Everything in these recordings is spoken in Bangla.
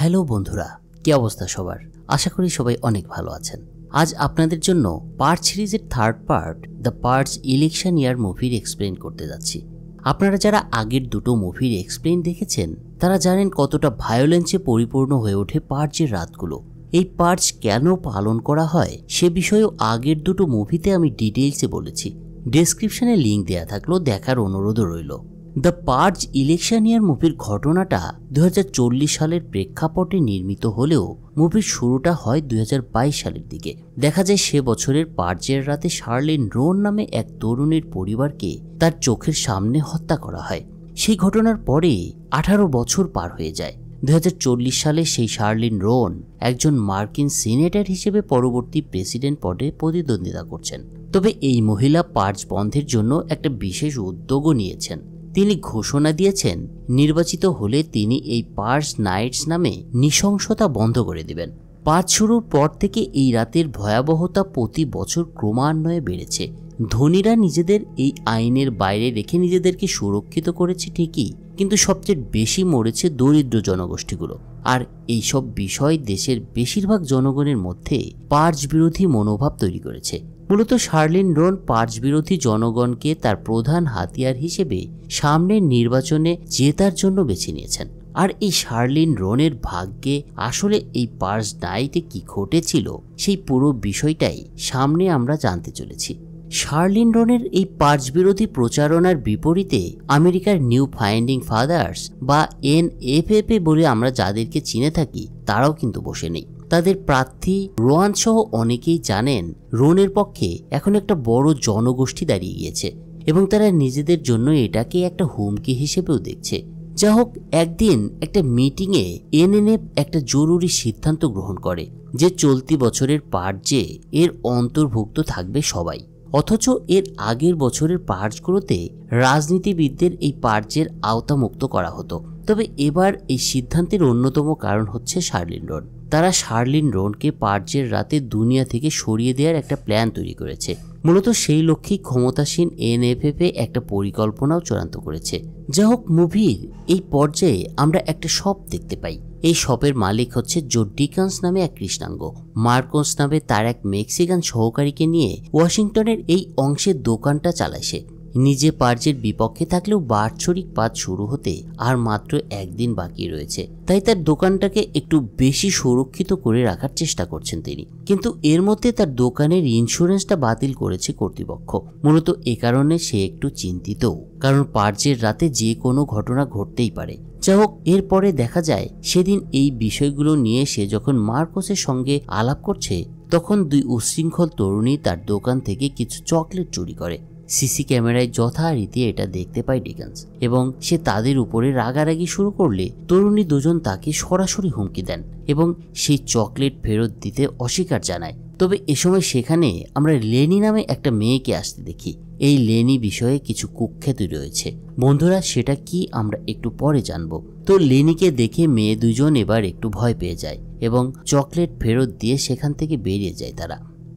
হ্যালো বন্ধুরা কি অবস্থা সবার আশা করি সবাই অনেক ভালো আছেন আজ আপনাদের জন্য পার্ট সিরিজের third part the parts election year মুভির এক্সপ্লেন করতে যাচ্ছি আপনারা যারা আগের দুটো মুভির এক্সপ্লেন দেখেছেন তারা জানেন কতটা ভায়োলেন্সে পরিপূর্ণ হয়ে ওঠে পার্চের রাতগুলো এই পার্চ কেন পালন করা হয় সে বিষয়েও আগের দুটো মুভিতে আমি ডিটেলসে বলেছি ডিসক্রিপশনে লিঙ্ক দেয়া থাকলো দেখার অনুরোধও রইল দ্য পার্জ ইলেকশনিয়ার মুভির ঘটনাটা দু সালের প্রেক্ষাপটে নির্মিত হলেও মুভির শুরুটা হয় দু সালের দিকে দেখা যায় সে বছরের পার্জের রাতে শার্লিন রোন নামে এক তরুণীর পরিবারকে তার চোখের সামনে হত্যা করা হয় সেই ঘটনার পরে আঠারো বছর পার হয়ে যায় দু সালে সেই শার্লিন রোন একজন মার্কিন সিনেটর হিসেবে পরবর্তী প্রেসিডেন্ট পদে প্রতিদ্বন্দ্বিতা করছেন তবে এই মহিলা পার্জ বন্ধের জন্য একটা বিশেষ উদ্যোগও নিয়েছেন তিনি ঘোষণা দিয়েছেন নির্বাচিত হলে তিনি এই পার্স নাইটস নামে নৃশংসতা বন্ধ করে দেবেন পাঁচ শুরুর পর থেকে এই রাতের ভয়াবহতা প্রতি বছর ক্রমান্বয়ে বেড়েছে ধনীরা নিজেদের এই আইনের বাইরে রেখে নিজেদেরকে সুরক্ষিত করেছে ঠিকই কিন্তু সবচেয়ে বেশি মরেছে দরিদ্র জনগোষ্ঠীগুলো আর এইসব বিষয় দেশের বেশিরভাগ জনগণের মধ্যে পার্জ বিরোধী মনোভাব তৈরি করেছে মূলত শার্লিন রোন পার্চ বিরোধী জনগণকে তার প্রধান হাতিয়ার হিসেবে সামনের নির্বাচনে জেতার জন্য বেছে নিয়েছেন আর এই শার্লিন রোনের ভাগ্যে আসলে এই পার্স নাইটে কি ঘটেছিল সেই পুরো বিষয়টাই সামনে আমরা জানতে চলেছি শার্লিন রনের এই পার্চ বিরোধী প্রচারণার বিপরীতে আমেরিকার নিউ ফাইন্ডিং ফাদার্স বা এনএফএফএ বলে আমরা যাদেরকে চিনে থাকি তারাও কিন্তু বসে নেই তাদের প্রার্থী রোয়ান সহ অনেকেই জানেন রোনের পক্ষে এখন একটা বড় জনগোষ্ঠী দাঁড়িয়ে গিয়েছে এবং তারা নিজেদের জন্য এটাকে একটা হুমকি হিসেবেও দেখছে যা হোক একদিন একটা মিটিংয়ে এনএনএফ একটা জরুরি সিদ্ধান্ত গ্রহণ করে যে চলতি বছরের পার্জে এর অন্তর্ভুক্ত থাকবে সবাই অথচ এর আগের বছরের পার্জগুলোতে রাজনীতিবিদদের এই পার্জের আওতামুক্ত করা হতো তবে এবার এই সিদ্ধান্তের অন্যতম কারণ হচ্ছে শার্লিন রোড তারা শার্লিন রোনকে পার্জের রাতে দুনিয়া থেকে সরিয়ে দেওয়ার একটা প্ল্যান তৈরি করেছে মূলত সেই লক্ষ্যেই ক্ষমতাসীন এনএফএফে একটা পরিকল্পনাও চূড়ান্ত করেছে যা হোক মুভির এই পর্যায়ে আমরা একটা শপ দেখতে পাই এই শপের মালিক হচ্ছে জো নামে এক কৃষ্ণাঙ্গ মার্কোস নামে তার এক মেক্সিকান সহকারীকে নিয়ে ওয়াশিংটনের এই অংশের দোকানটা চালায় সে নিজে পার্যের বিপক্ষে থাকলেও বাৎসরিক পাত শুরু হতে আর মাত্র একদিন বাকি রয়েছে তাই তার দোকানটাকে একটু বেশি সুরক্ষিত করে রাখার চেষ্টা করছেন তিনি কিন্তু এর মধ্যে তার দোকানের ইন্স্যুরেন্সটা বাতিল করেছে কর্তৃপক্ষ মূলত এ কারণে সে একটু চিন্তিত কারণ পার্যের রাতে যে কোনো ঘটনা ঘটতেই পারে যা হোক এরপরে দেখা যায় সেদিন এই বিষয়গুলো নিয়ে সে যখন মার্কোসের সঙ্গে আলাপ করছে তখন দুই উশৃঙ্খল তরুণী তার দোকান থেকে কিছু চকলেট চুরি করে সিসি ক্যামেরায় যথারীতি এটা দেখতে পায় ডিকেন্স এবং সে তাদের উপরে রাগারাগি শুরু করলে তরুণী দুজন তাকে সরাসরি হুমকি দেন এবং সেই চকলেট ফেরত দিতে অস্বীকার জানায় তবে এ সময় সেখানে আমরা লেনি নামে একটা মেয়েকে আসতে দেখি এই লেনি বিষয়ে কিছু কুখ্যাতি রয়েছে বন্ধুরা সেটা কি আমরা একটু পরে জানব তো লেনিকে দেখে মেয়ে দুজন এবার একটু ভয় পেয়ে যায় এবং চকলেট ফেরত দিয়ে সেখান থেকে বেরিয়ে যায় তারা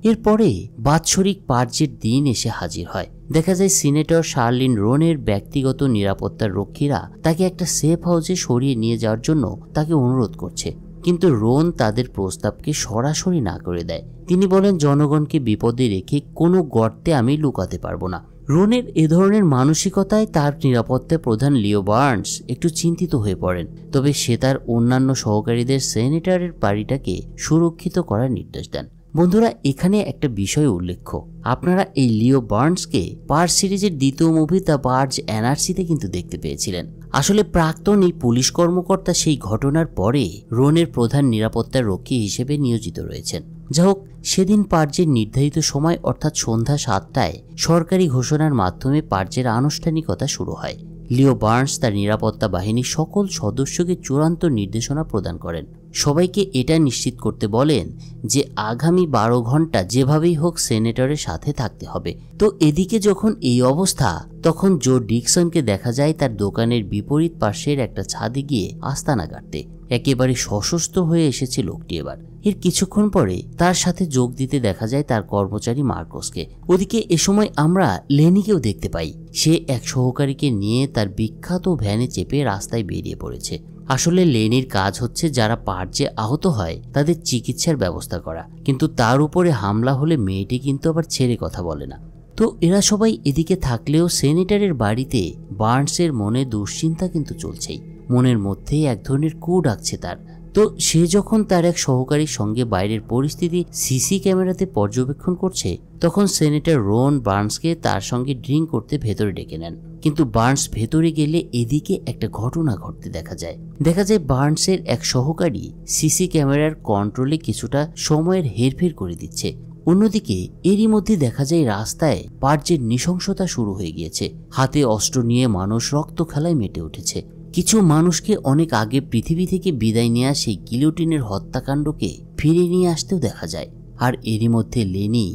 এরপরে বাৎসরিক পার্যের দিন এসে হাজির হয় দেখা যায় সিনেটর শার্লিন রোনের ব্যক্তিগত নিরাপত্তার রক্ষীরা তাকে একটা সেফ হাউসে সরিয়ে নিয়ে যাওয়ার জন্য তাকে অনুরোধ করছে কিন্তু রোন তাদের প্রস্তাবকে সরাসরি না করে দেয় তিনি বলেন জনগণকে বিপদে রেখে কোনো গর্তে আমি লুকাতে পারবো না রোনের এ ধরনের মানসিকতায় তার নিরাপত্তা প্রধান লিও বার্নস একটু চিন্তিত হয়ে পড়েন তবে সে তার অন্যান্য সহকারীদের সেনেটারের বাড়িটাকে সুরক্ষিত করার নির্দেশ দেন বন্ধুরা এখানে একটা বিষয় উল্লেখ্য আপনারা এই লিও বার্নসকে পার সিরিজের দ্বিতীয় মুভি দ্য বার্জ এনআরসিতে কিন্তু দেখতে পেয়েছিলেন আসলে প্রাক্তন এই পুলিশ কর্মকর্তা সেই ঘটনার পরে রোনের প্রধান নিরাপত্তা রক্ষী হিসেবে নিয়োজিত রয়েছেন যা হোক সেদিন পার্জের নির্ধারিত সময় অর্থাৎ সন্ধ্যা সাতটায় সরকারি ঘোষণার মাধ্যমে পার্জের আনুষ্ঠানিকতা শুরু হয় লিও বার্নস তার নিরাপত্তা বাহিনীর সকল সদস্যকে চূড়ান্ত নির্দেশনা প্রদান করেন সবাইকে এটা নিশ্চিত করতে বলেন যে আগামী বারো ঘন্টা যেভাবেই হোক সেনেটরের সাথে থাকতে হবে তো এদিকে যখন এই অবস্থা তখন জো ডিকসনকে দেখা যায় তার দোকানের বিপরীত পাশের একটা ছাদে গিয়ে আস্তানা গাড়তে একেবারে সশস্ত্র হয়ে এসেছে লোকটি এবার এর কিছুক্ষণ পরে তার সাথে যোগ দিতে দেখা যায় তার কর্মচারী মার্কোসকে ওদিকে এ সময় আমরা লেনিকেও দেখতে পাই সে এক সহকারীকে নিয়ে তার বিখ্যাত ভ্যানে চেপে রাস্তায় বেরিয়ে পড়েছে আসলে লেনির কাজ হচ্ছে যারা যে আহত হয় তাদের চিকিৎসার ব্যবস্থা করা কিন্তু তার উপরে হামলা হলে মেয়েটি কিন্তু আবার ছেড়ে কথা বলে না তো এরা সবাই এদিকে থাকলেও সেনেটারের বাড়িতে বার্নসের মনে দুশ্চিন্তা কিন্তু চলছেই মনের মধ্যেই এক ধরনের কু ডাকছে তার তো সে যখন তার এক সহকারীর সঙ্গে বাইরের পরিস্থিতি সিসি ক্যামেরাতে পর্যবেক্ষণ করছে তখন সেনেটর রোন বার্নসকে তার সঙ্গে ড্রিঙ্ক করতে ভেতরে ডেকে নেন কিন্তু বার্নস ভেতরে গেলে এদিকে একটা ঘটনা ঘটতে দেখা যায় দেখা যায় বার্নসের এক সহকারী সিসি ক্যামেরার কন্ট্রোলে কিছুটা সময়ের হেরফের করে দিচ্ছে অন্যদিকে এরই মধ্যে দেখা যায় রাস্তায় পার্যের নৃশংসতা শুরু হয়ে গিয়েছে হাতে অস্ত্র নিয়ে মানুষ রক্ত খেলায় মেটে উঠেছে কিছু মানুষকে অনেক আগে পৃথিবী থেকে বিদায় নেওয়া সেই গিলোটিনের হত্যাকাণ্ডকে ফিরে নিয়ে আসতেও দেখা যায় আর এরই মধ্যে লেনি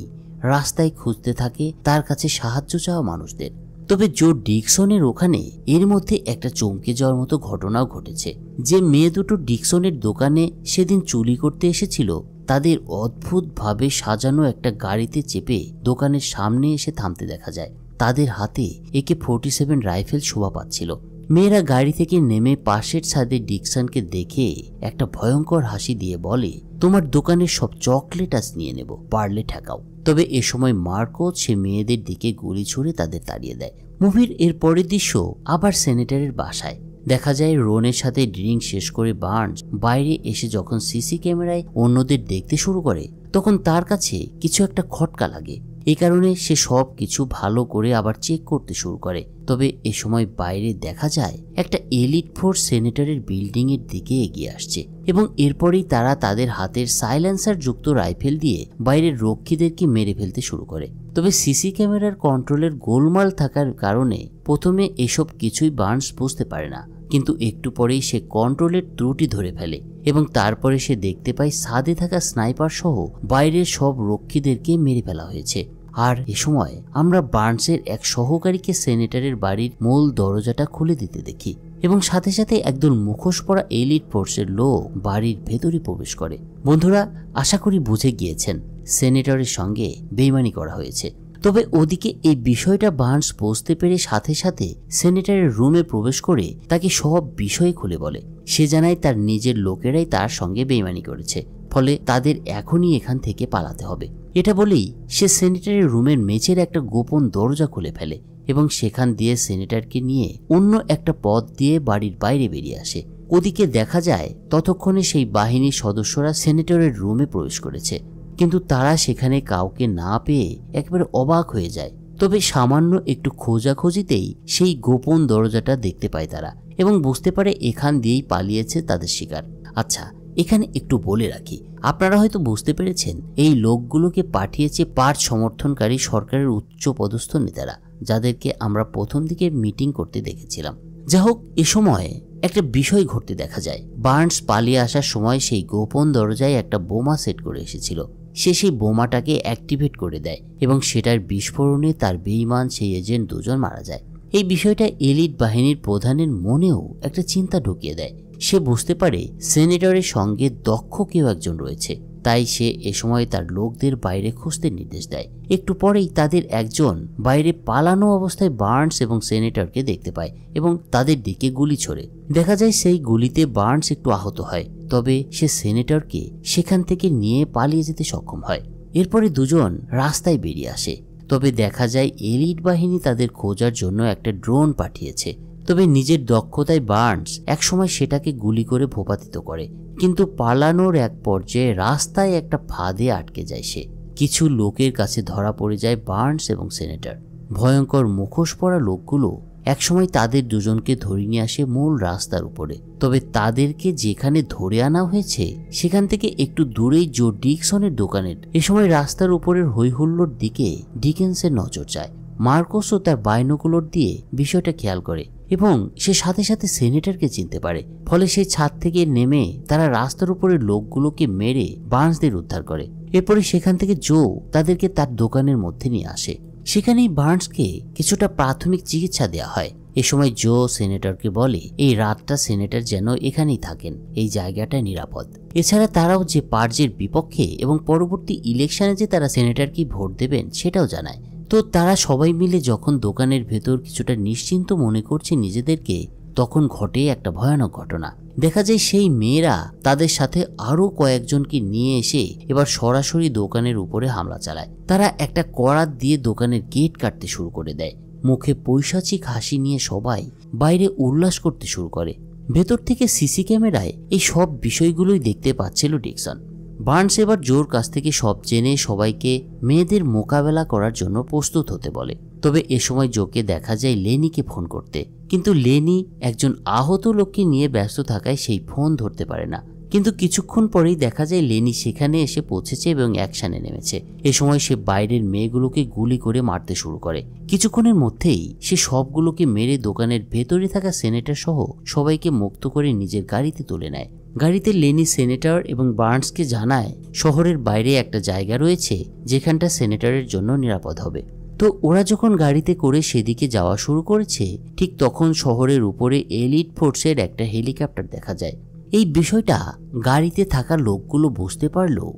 রাস্তায় খুঁজতে থাকে তার কাছে সাহায্য চাওয়া মানুষদের তবে জো ডিকসনের ওখানে এর মধ্যে একটা চমকে যাওয়ার মতো ঘটনাও ঘটেছে যে মেয়ে দুটো ডিকসনের দোকানে সেদিন চুরি করতে এসেছিল তাদের অদ্ভুতভাবে সাজানো একটা গাড়িতে চেপে দোকানের সামনে এসে থামতে দেখা যায় তাদের হাতে একে ফোর্টি সেভেন রাইফেল শোভা পাচ্ছিল মেয়েরা গাড়ি থেকে নেমে পাশের ছাদে ডিকসনকে দেখে একটা ভয়ঙ্কর হাসি দিয়ে বলে তোমার দোকানের সব চকলেট আস নিয়ে নেব পারলে ঠেকাও তবে এ সময় মার্কো সে মেয়েদের দিকে গুলি ছুড়ে তাদের তাড়িয়ে দেয় মুভির এর পরের দৃশ্য আবার সেনেটারের বাসায় দেখা যায় রোনের সাথে ড্রিঙ্ক শেষ করে বার্নস বাইরে এসে যখন সিসি ক্যামেরায় অন্যদের দেখতে শুরু করে তখন তার কাছে কিছু একটা খটকা লাগে এই কারণে সে সব কিছু ভালো করে আবার চেক করতে শুরু করে তবে এ সময় বাইরে দেখা যায় একটা এলিট ফোর সেনেটরের বিল্ডিংয়ের দিকে এগিয়ে আসছে এবং এরপরেই তারা তাদের হাতের সাইলেন্সার যুক্ত রাইফেল দিয়ে বাইরের রক্ষীদেরকে মেরে ফেলতে শুরু করে তবে সিসি ক্যামেরার কন্ট্রোলের গোলমাল থাকার কারণে প্রথমে এসব কিছুই বার্নস বুঝতে পারে না কিন্তু একটু পরেই সে কন্ট্রোলের ত্রুটি ধরে ফেলে এবং তারপরে সে দেখতে পায় সাদে থাকা স্নাইপার সহ বাইরের সব রক্ষীদেরকে মেরে ফেলা হয়েছে আর এ সময় আমরা বার্নসের এক সহকারীকে সেনেটারের বাড়ির মূল দরজাটা খুলে দিতে দেখি এবং সাথে সাথে একদল মুখোশ পরা এলিট ফোর্সের লোক বাড়ির ভেতরে প্রবেশ করে বন্ধুরা আশা করি বুঝে গিয়েছেন সেনেটরের সঙ্গে বেইমানি করা হয়েছে তবে ওদিকে এই বিষয়টা বার্নস বুঝতে পেরে সাথে সাথে সেনেটারের রুমে প্রবেশ করে তাকে সব বিষয় খুলে বলে সে জানায় তার নিজের লোকেরাই তার সঙ্গে বেইমানি করেছে ফলে তাদের এখনই এখান থেকে পালাতে হবে এটা বলেই সে সেনেটারের রুমের মেঝের একটা গোপন দরজা খুলে ফেলে এবং সেখান দিয়ে সেনেটারকে নিয়ে অন্য একটা পথ দিয়ে বাড়ির বাইরে বেরিয়ে আসে ওদিকে দেখা যায় ততক্ষণে সেই বাহিনীর সদস্যরা সেনেটরের রুমে প্রবেশ করেছে কিন্তু তারা সেখানে কাউকে না পেয়ে একবার অবাক হয়ে যায় তবে সামান্য একটু খোঁজাখুঁজিতেই সেই গোপন দরজাটা দেখতে পায় তারা এবং বুঝতে পারে এখান দিয়েই পালিয়েছে তাদের শিকার আচ্ছা এখানে একটু বলে রাখি আপনারা হয়তো বুঝতে পেরেছেন এই লোকগুলোকে পাঠিয়েছে পার সমর্থনকারী সরকারের উচ্চ পদস্থ নেতারা যাদেরকে আমরা প্রথম দিকে মিটিং করতে দেখেছিলাম যা হোক এ সময়ে একটা বিষয় ঘটতে দেখা যায় বার্নস পালিয়ে আসার সময় সেই গোপন দরজায় একটা বোমা সেট করে এসেছিল সে সেই বোমাটাকে অ্যাক্টিভেট করে দেয় এবং সেটার বিস্ফোরণে তার বেইমান সেই এজেন্ট দুজন মারা যায় এই বিষয়টা এলিট বাহিনীর প্রধানের মনেও একটা চিন্তা ঢুকিয়ে দেয় সে বুঝতে পারে সেনেটরের সঙ্গে দক্ষ কেউ একজন রয়েছে তাই সে এ সময় তার লোকদের বাইরে খুঁজতে নির্দেশ দেয় একটু পরেই তাদের একজন বাইরে পালানো অবস্থায় বার্নস এবং সেনেটরকে দেখতে পায় এবং তাদের দিকে গুলি ছোড়ে দেখা যায় সেই গুলিতে বার্নস একটু আহত হয় তবে সে সেনেটরকে সেখান থেকে নিয়ে পালিয়ে যেতে সক্ষম হয় এরপরে দুজন রাস্তায় বেরিয়ে আসে তবে দেখা যায় এলিট বাহিনী তাদের খোঁজার জন্য একটা ড্রোন পাঠিয়েছে তবে নিজের দক্ষতায় বার্নস একসময় সেটাকে গুলি করে ভোপাতিত করে কিন্তু পালানোর এক পর্যায়ে রাস্তায় একটা ফাঁদে আটকে যায় সে কিছু লোকের কাছে ধরা পড়ে যায় বার্নস এবং সেনেটর ভয়ঙ্কর মুখোশ পরা লোকগুলো একসময় তাদের দুজনকে ধরে নিয়ে আসে মূল রাস্তার উপরে তবে তাদেরকে যেখানে ধরে আনা হয়েছে সেখান থেকে একটু দূরেই জো ডিকসনের দোকানের এ সময় রাস্তার উপরের হৈহুল্লোর দিকে ডিকেন্সের নজর যায় মার্কোসও তার বাইনোকুলোর দিয়ে বিষয়টা খেয়াল করে এবং সে সাথে সাথে সেনেটরকে চিনতে পারে ফলে সে ছাদ থেকে নেমে তারা রাস্তার উপরে লোকগুলোকে মেরে বার্নসদের উদ্ধার করে এরপরে সেখান থেকে জো তাদেরকে তার দোকানের মধ্যে নিয়ে আসে সেখানেই বার্নসকে কিছুটা প্রাথমিক চিকিৎসা দেওয়া হয় এ সময় জো সেনেটরকে বলে এই রাতটা সেনেটর যেন এখানেই থাকেন এই জায়গাটা নিরাপদ এছাড়া তারাও যে পার্জের বিপক্ষে এবং পরবর্তী ইলেকশনে যে তারা সেনেটরকে ভোট দেবেন সেটাও জানায় তো তারা সবাই মিলে যখন দোকানের ভেতর কিছুটা নিশ্চিন্ত মনে করছে নিজেদেরকে তখন ঘটে একটা ভয়ানক ঘটনা দেখা যায় সেই মেয়েরা তাদের সাথে আরও কয়েকজনকে নিয়ে এসে এবার সরাসরি দোকানের উপরে হামলা চালায় তারা একটা করাত দিয়ে দোকানের গেট কাটতে শুরু করে দেয় মুখে পৈশাচিক হাসি নিয়ে সবাই বাইরে উল্লাস করতে শুরু করে ভেতর থেকে সিসি ক্যামেরায় এই সব বিষয়গুলোই দেখতে পাচ্ছিল ডিকসন বার্নস এবার জোর কাছ থেকে সব জেনে সবাইকে মেয়েদের মোকাবেলা করার জন্য প্রস্তুত হতে বলে তবে এ সময় জোকে দেখা যায় লেনিকে ফোন করতে কিন্তু লেনি একজন আহত লোককে নিয়ে ব্যস্ত থাকায় সেই ফোন ধরতে পারে না কিন্তু কিছুক্ষণ পরেই দেখা যায় লেনি সেখানে এসে পৌঁছেছে এবং অ্যাকশানে নেমেছে এ সময় সে বাইরের মেয়েগুলোকে গুলি করে মারতে শুরু করে কিছুক্ষণের মধ্যেই সে সবগুলোকে মেরে দোকানের ভেতরে থাকা সেনেটার সহ সবাইকে মুক্ত করে নিজের গাড়িতে তুলে নেয় গাড়িতে লেনি সেনেটর এবং বার্নসকে জানায় শহরের বাইরে একটা জায়গা রয়েছে যেখানটা সেনেটরের জন্য নিরাপদ হবে তো ওরা যখন গাড়িতে করে সেদিকে যাওয়া শুরু করেছে ঠিক তখন শহরের উপরে এলিট ফোর্সের একটা হেলিকপ্টার দেখা যায় এই বিষয়টা গাড়িতে থাকা লোকগুলো বুঝতে পারলেও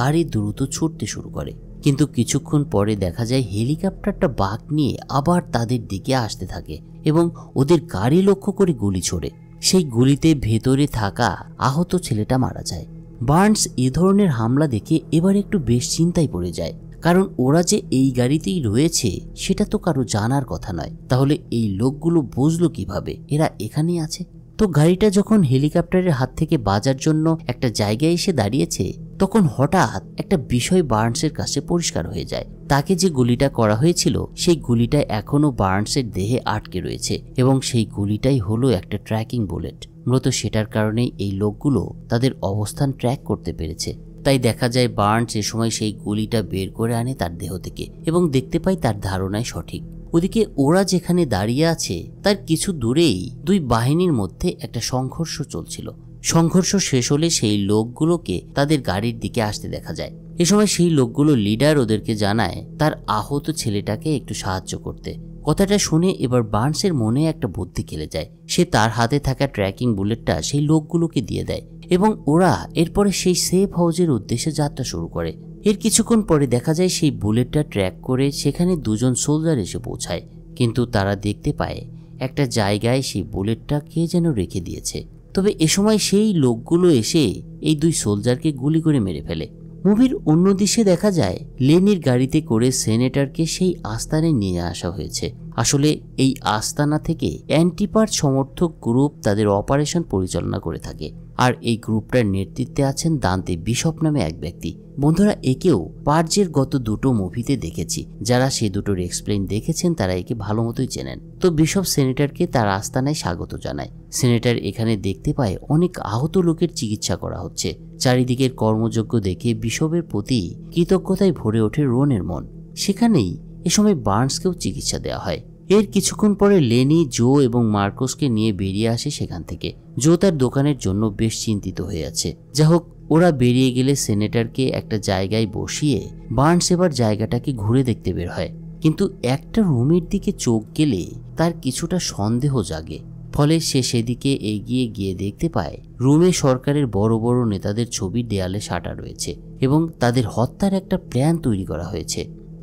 গাড়ি দ্রুত ছুটতে শুরু করে কিন্তু কিছুক্ষণ পরে দেখা যায় হেলিকপ্টারটা বাঘ নিয়ে আবার তাদের দিকে আসতে থাকে এবং ওদের গাড়ি লক্ষ্য করে গুলি ছোড়ে সেই গুলিতে ভেতরে থাকা আহত ছেলেটা মারা যায় বার্নস এ ধরনের হামলা দেখে এবার একটু বেশ চিন্তায় পড়ে যায় কারণ ওরা যে এই গাড়িতেই রয়েছে সেটা তো কারো জানার কথা নয় তাহলে এই লোকগুলো বুঝলো কিভাবে এরা এখানেই আছে তো গাড়িটা যখন হেলিকপ্টারের হাত থেকে বাজার জন্য একটা জায়গায় এসে দাঁড়িয়েছে তখন হঠাৎ একটা বিষয় বার্নসের কাছে পরিষ্কার হয়ে যায় তাকে যে গুলিটা করা হয়েছিল সেই গুলিটা এখনও বার্নসের দেহে আটকে রয়েছে এবং সেই গুলিটাই হলো একটা ট্র্যাকিং বুলেট মূলত সেটার কারণে এই লোকগুলো তাদের অবস্থান ট্র্যাক করতে পেরেছে তাই দেখা যায় বার্নস এ সময় সেই গুলিটা বের করে আনে তার দেহ থেকে এবং দেখতে পাই তার ধারণায় সঠিক ওদিকে ওরা যেখানে দাঁড়িয়ে আছে তার কিছু দূরেই দুই বাহিনীর মধ্যে একটা সংঘর্ষ চলছিল সংঘর্ষ শেষ হলে সেই লোকগুলোকে তাদের গাড়ির দিকে আসতে দেখা যায় এ সময় সেই লোকগুলো লিডার ওদেরকে জানায় তার আহত ছেলেটাকে একটু সাহায্য করতে কথাটা শুনে এবার বার্নসের মনে একটা বুদ্ধি খেলে যায় সে তার হাতে থাকা ট্র্যাকিং বুলেটটা সেই লোকগুলোকে দিয়ে দেয় এবং ওরা এরপরে সেই সেফ হাউজের উদ্দেশ্যে যাত্রা শুরু করে এর কিছুক্ষণ পরে দেখা যায় সেই বুলেটটা ট্র্যাক করে সেখানে দুজন সোলজার এসে পৌঁছায় কিন্তু তারা দেখতে পায় একটা জায়গায় সেই বুলেটটা কে যেন রেখে দিয়েছে তবে এ সময় সেই লোকগুলো এসে এই দুই সোলজারকে গুলি করে মেরে ফেলে মুভির অন্য দিশে দেখা যায় লেনির গাড়িতে করে সেনেটরকে সেই আস্তানে নিয়ে আসা হয়েছে আসলে এই আস্তানা থেকে অ্যান্টিপার সমর্থক গ্রুপ তাদের অপারেশন পরিচালনা করে থাকে আর এই গ্রুপটার নেতৃত্বে আছেন দান্তে বিশপ নামে এক ব্যক্তি বন্ধুরা একেও পার্জের গত দুটো মুভিতে দেখেছি যারা সে দুটোর এক্সপ্লেন দেখেছেন তারা একে ভালো মতোই চেনেন তো বিশপ সেনেটারকে তার আস্তানায় স্বাগত জানায় সেনেটার এখানে দেখতে পায় অনেক আহত লোকের চিকিৎসা করা হচ্ছে চারিদিকের কর্মযোগ্য দেখে বিশপের প্রতি কৃতজ্ঞতায় ভরে ওঠে রোনের মন সেখানেই এ সময় বার্নসকেও চিকিৎসা দেওয়া হয় এর কিছুক্ষণ পরে লেনি জো এবং মার্কোসকে নিয়ে বেরিয়ে আসে সেখান থেকে জো তার দোকানের জন্য বেশ চিন্তিত হয়ে আছে যা হোক ওরা বেরিয়ে গেলে সেনেটরকে একটা জায়গায় বসিয়ে বার্নস এবার জায়গাটাকে ঘুরে দেখতে বের হয় কিন্তু একটা রুমের দিকে চোখ গেলে তার কিছুটা সন্দেহ জাগে ফলে সে সেদিকে এগিয়ে গিয়ে দেখতে পায় রুমে সরকারের বড় বড় নেতাদের ছবি দেয়ালে সাটা রয়েছে এবং তাদের হত্যার একটা প্ল্যান তৈরি করা হয়েছে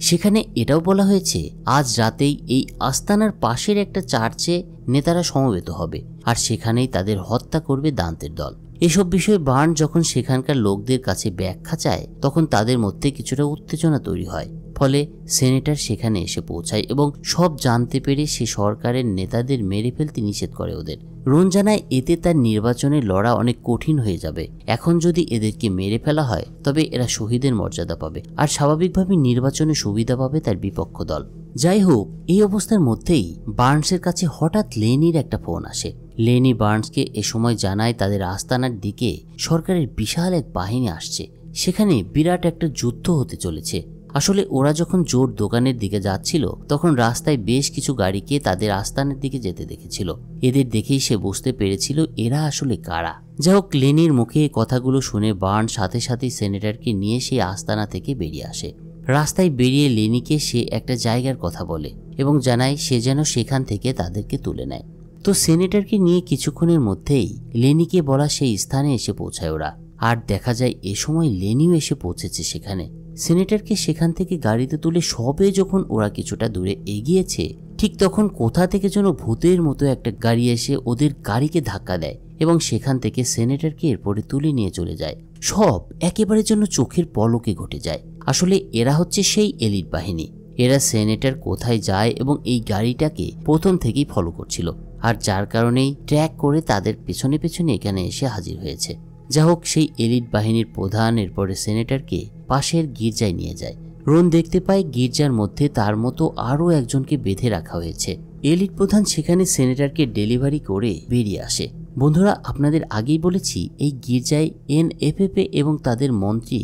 সেখানে এটাও বলা হয়েছে আজ রাতেই এই আস্তানার পাশের একটা চার্চে নেতারা সমবেত হবে আর সেখানেই তাদের হত্যা করবে দান্তের দল এসব বিষয়ে বার্ন যখন সেখানকার লোকদের কাছে ব্যাখ্যা চায় তখন তাদের মধ্যে কিছুটা উত্তেজনা তৈরি হয় ফলে সেনেটার সেখানে এসে পৌঁছায় এবং সব জানতে পেরে সে সরকারের নেতাদের মেরে ফেলতে নিষেধ করে ওদের রোন জানায় এতে তার নির্বাচনে লড়া অনেক কঠিন হয়ে যাবে এখন যদি এদেরকে মেরে ফেলা হয় তবে এরা শহীদের মর্যাদা পাবে আর স্বাভাবিকভাবে নির্বাচনে সুবিধা পাবে তার বিপক্ষ দল যাই হোক এই অবস্থার মধ্যেই বার্নসের কাছে হঠাৎ লেনির একটা ফোন আসে লেনি বার্নসকে এ সময় জানায় তাদের আস্তানার দিকে সরকারের বিশাল এক বাহিনী আসছে সেখানে বিরাট একটা যুদ্ধ হতে চলেছে আসলে ওরা যখন জোর দোকানের দিকে যাচ্ছিল তখন রাস্তায় বেশ কিছু গাড়িকে তাদের আস্তানের দিকে যেতে দেখেছিল এদের দেখেই সে বুঝতে পেরেছিল এরা আসলে কারা যা হোক লেনির মুখে কথাগুলো শুনে বার্ন সাথে সাথে সেনেটারকে নিয়ে সেই আস্তানা থেকে বেরিয়ে আসে রাস্তায় বেরিয়ে লেনিকে সে একটা জায়গার কথা বলে এবং জানায় সে যেন সেখান থেকে তাদেরকে তুলে নেয় তো সেনেটারকে নিয়ে কিছুক্ষণের মধ্যেই লেনিকে বলা সেই স্থানে এসে পৌঁছায় ওরা আর দেখা যায় এ সময় লেনিও এসে পৌঁছেছে সেখানে সেনেটরকে সেখান থেকে গাড়িতে তুলে সবে যখন ওরা কিছুটা দূরে এগিয়েছে ঠিক তখন কোথা থেকে যেন ভূতের মতো একটা গাড়ি এসে ওদের গাড়িকে ধাক্কা দেয় এবং সেখান থেকে সেনেটরকে এরপরে তুলে নিয়ে চলে যায় সব একেবারে যেন চোখের পলকে ঘটে যায় আসলে এরা হচ্ছে সেই এলিট বাহিনী এরা সেনেটর কোথায় যায় এবং এই গাড়িটাকে প্রথম থেকেই ফলো করছিল আর যার কারণেই ট্র্যাক করে তাদের পেছনে পেছনে এখানে এসে হাজির হয়েছে যা হোক সেই এলিট বাহিনীর প্রধান এরপরে সেনেটরকে পাশের গির্জায় নিয়ে যায় রোন দেখতে পায় গির্জার মধ্যে তার মতো আরও একজনকে বেঁধে রাখা হয়েছে এলিট প্রধান সেখানে সেনেটারকে ডেলিভারি করে বেরিয়ে আসে বন্ধুরা আপনাদের আগেই বলেছি এই গির্জায় এন এফএফএ এবং তাদের মন্ত্রী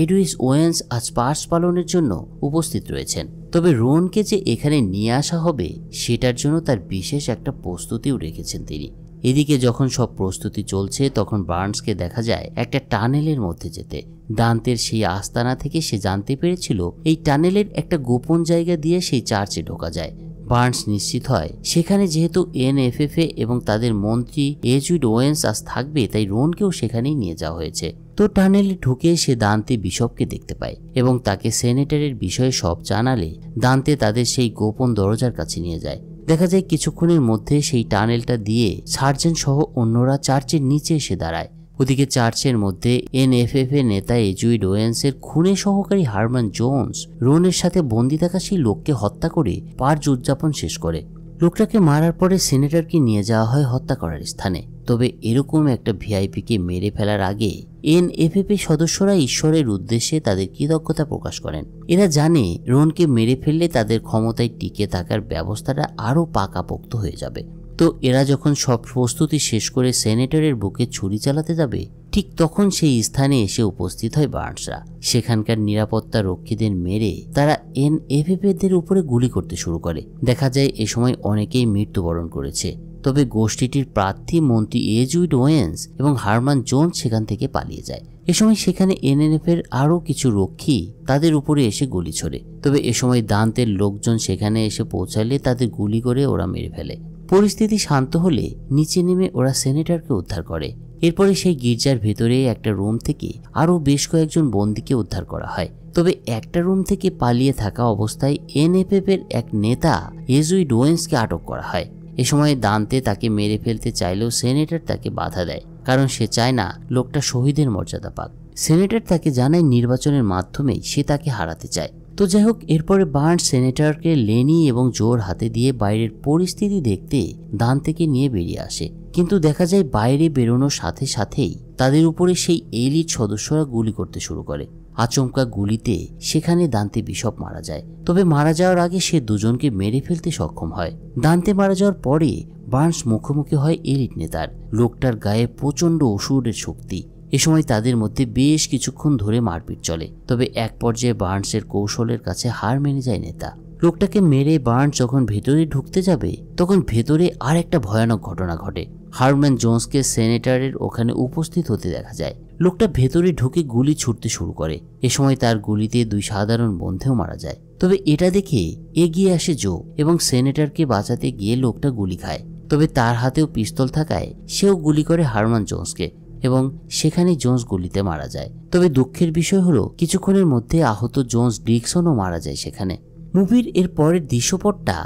এডুইস ওয়েন্স আজ পার্স পালনের জন্য উপস্থিত রয়েছেন তবে রোনকে যে এখানে নিয়ে আসা হবে সেটার জন্য তার বিশেষ একটা প্রস্তুতিও রেখেছেন তিনি এদিকে যখন সব প্রস্তুতি চলছে তখন বার্নসকে দেখা যায় একটা টানেলের মধ্যে যেতে দান্তের সেই আস্তানা থেকে সে জানতে পেরেছিল এই টানেলের একটা গোপন জায়গা দিয়ে সেই চার্চে ঢোকা যায় বার্নস নিশ্চিত হয় সেখানে যেহেতু এনএফএফএ এবং তাদের মন্ত্রী এজুইড ওয়েন্স আজ থাকবে তাই রোনকেও সেখানেই নিয়ে যাওয়া হয়েছে তো টানেলে ঢুকে সে দান্তে বিশপকে দেখতে পায় এবং তাকে সেনেটারের বিষয়ে সব জানালে দান্তে তাদের সেই গোপন দরজার কাছে নিয়ে যায় দেখা যায় কিছুক্ষণের মধ্যে সেই টানেলটা দিয়ে সার্জেন্ট সহ অন্যরা চার্চের নিচে এসে দাঁড়ায় ওদিকে চার্চের মধ্যে এনএফএফ এর নেতা এজুই ডোয়েন্সের খুনে সহকারী হারমান জোন্স রোনের সাথে বন্দি থাকা সেই লোককে হত্যা করে পার্জ উদযাপন শেষ করে লোকটাকে মারার পরে সিনেটরকে নিয়ে যাওয়া হয় হত্যা করার স্থানে তবে এরকম একটা ভিআইপিকে মেরে ফেলার আগে এনএফএপি সদস্যরা ঈশ্বরের উদ্দেশ্যে তাদের কৃতজ্ঞতা প্রকাশ করেন এরা জানে রোনকে মেরে ফেললে তাদের ক্ষমতায় টিকে থাকার ব্যবস্থাটা আরও পাকাপোক্ত হয়ে যাবে তো এরা যখন সব প্রস্তুতি শেষ করে সেনেটরের বুকে ছুরি চালাতে যাবে ঠিক তখন সেই স্থানে এসে উপস্থিত হয় বার্নসরা সেখানকার নিরাপত্তা রক্ষীদের মেরে তারা এন এনএফএফদের উপরে গুলি করতে শুরু করে দেখা যায় এ সময় অনেকেই মৃত্যুবরণ করেছে তবে গোষ্ঠীটির প্রার্থী মন্ত্রী এজুইড ওয়েন্স এবং হারমান জোন্স সেখান থেকে পালিয়ে যায় এ সময় সেখানে এনএনএফ এর আরও কিছু রক্ষী তাদের উপরে এসে গুলি ছোড়ে তবে এ সময় দান্তের লোকজন সেখানে এসে পৌঁছালে তাদের গুলি করে ওরা মেরে ফেলে পরিস্থিতি শান্ত হলে নিচে নেমে ওরা সেনেটরকে উদ্ধার করে এরপরে সেই গির্জার ভেতরে একটা রুম থেকে আরও বেশ কয়েকজন বন্দীকে উদ্ধার করা হয় তবে একটা রুম থেকে পালিয়ে থাকা অবস্থায় এনএফএফের এর এক নেতা এজুই ডোয়েন্সকে আটক করা হয় এ সময় দান্তে তাকে মেরে ফেলতে চাইলেও সেনেটর তাকে বাধা দেয় কারণ সে চায় না লোকটা শহীদের মর্যাদা পাক সেনেটর তাকে জানায় নির্বাচনের মাধ্যমেই সে তাকে হারাতে চায় তো যাই হোক এরপরে বার্ন সেনেটরকে লেনি এবং জোর হাতে দিয়ে বাইরের পরিস্থিতি দেখতে দান থেকে নিয়ে বেরিয়ে আসে কিন্তু দেখা যায় বাইরে বেরোনোর সাথে সাথেই তাদের উপরে সেই এলিট সদস্যরা গুলি করতে শুরু করে আচমকা গুলিতে সেখানে দান্তে বিশপ মারা যায় তবে মারা যাওয়ার আগে সে দুজনকে মেরে ফেলতে সক্ষম হয় দান্তে মারা যাওয়ার পরে বার্নস মুখোমুখি হয় এলিট নেতার লোকটার গায়ে প্রচণ্ড অসুরের শক্তি এ সময় তাদের মধ্যে বেশ কিছুক্ষণ ধরে মারপিট চলে তবে এক পর্যায়ে বার্নসের কৌশলের কাছে হার মেনে যায় নেতা লোকটাকে মেরে বার্নস যখন ভেতরে ঢুকতে যাবে তখন ভেতরে আর একটা ভয়ানক ঘটনা ঘটে হারম্যান জোন্সকে সেনেটারের ওখানে উপস্থিত হতে দেখা যায় লোকটা ভেতরে ঢুকে গুলি ছুটতে শুরু করে এ সময় তার গুলিতে দুই সাধারণ বন্ধেও মারা যায় তবে এটা দেখে এগিয়ে আসে জো এবং সেনেটারকে বাঁচাতে গিয়ে লোকটা গুলি খায় তবে তার হাতেও পিস্তল থাকায় সেও গুলি করে হারমান জোন্সকে এবং সেখানে জোন্স গুলিতে মারা যায় তবে দুঃখের বিষয় হলো কিছুক্ষণের মধ্যে আহত জোন্স ডিকসনও মারা যায় সেখানে মুভির এর পরের দৃশ্যপটটা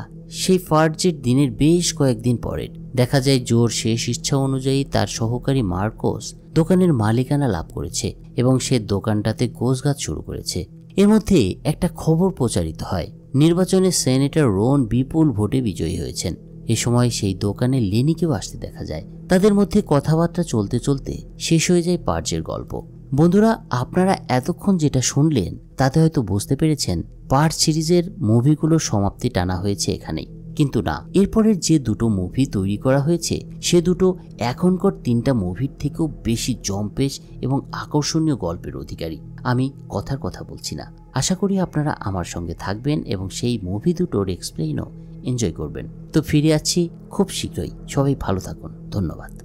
সেই ফার্জের দিনের বেশ কয়েকদিন পরের দেখা যায় জোর শেষ ইচ্ছা অনুযায়ী তার সহকারী মার্কোস দোকানের মালিকানা লাভ করেছে এবং সে দোকানটাতে গাছ শুরু করেছে এর মধ্যে একটা খবর প্রচারিত হয় নির্বাচনে সেনেটর রোন বিপুল ভোটে বিজয়ী হয়েছেন এ সময় সেই দোকানে লেনিকেও আসতে দেখা যায় তাদের মধ্যে কথাবার্তা চলতে চলতে শেষ হয়ে যায় পার্জের গল্প বন্ধুরা আপনারা এতক্ষণ যেটা শুনলেন তাতে হয়তো বুঝতে পেরেছেন পার্ট সিরিজের মুভিগুলোর সমাপ্তি টানা হয়েছে এখানেই কিন্তু না এরপরের যে দুটো মুভি তৈরি করা হয়েছে সে দুটো এখনকার তিনটা মুভির থেকেও বেশি জম্পেশ এবং আকর্ষণীয় গল্পের অধিকারী আমি কথার কথা বলছি না আশা করি আপনারা আমার সঙ্গে থাকবেন এবং সেই মুভি দুটোর এক্সপ্লেইনও এনজয় করবেন তো ফিরে আসছি খুব শীঘ্রই সবাই ভালো থাকুন ধন্যবাদ